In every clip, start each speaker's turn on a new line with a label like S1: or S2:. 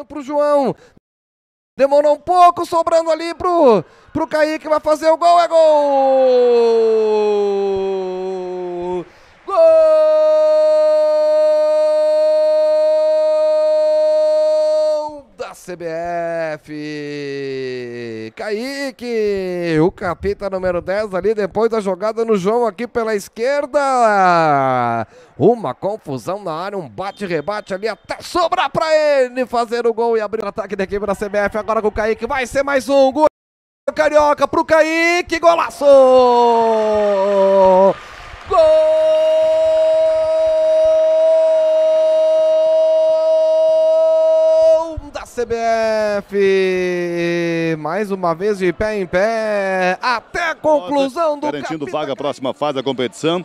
S1: sobrando para o João. Demorou um pouco, sobrando ali pro, pro Kaique, vai fazer o gol, é gol!
S2: da
S1: CBF. Kaique, o capita número 10 ali, depois da jogada no João aqui pela esquerda. Uma confusão na área, um bate-rebate ali, até sobrar pra ele fazer o gol e abrir o ataque da equipe da CBF. Agora com o Kaique, vai ser mais um gol. Carioca pro Kaique, golaço! Gol! CBF. Mais uma vez de pé em pé. Até
S3: a conclusão do Garantindo capitão. vaga a próxima fase da competição.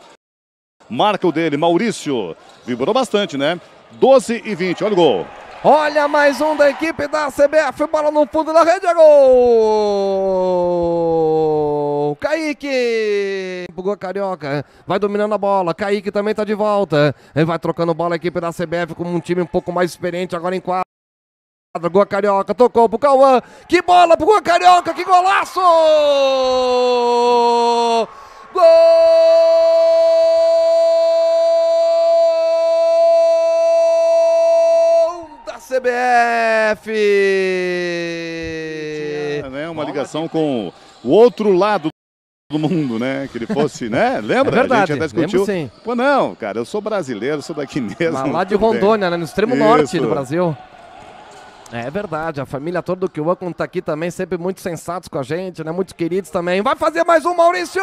S3: Marca o dele, Maurício. Vibrou bastante, né? 12 e 20. Olha o gol. Olha mais um da equipe da CBF. Bola
S1: no fundo da rede. É gol! Kaique! Bugou Carioca. Vai dominando a bola. Kaique também está de volta. Ele vai trocando bola a equipe da CBF com um time um pouco mais experiente agora em quatro Gol Carioca, tocou pro Cauã. Que bola pro Gol Carioca, que golaço! Gol
S3: da CBF! né, uma ligação com o outro lado do mundo, né? Que ele fosse, né? É Lembra? É verdade, a gente até discutiu. Lembro, sim. Pô, não, cara, eu sou brasileiro, sou daqui mesmo. lá de Rondônia, né? No extremo Isso. norte do
S1: Brasil. É verdade, a família toda do Kiwakan tá aqui também, sempre muito sensatos com a gente, né? Muito queridos também. Vai fazer mais um, Maurício!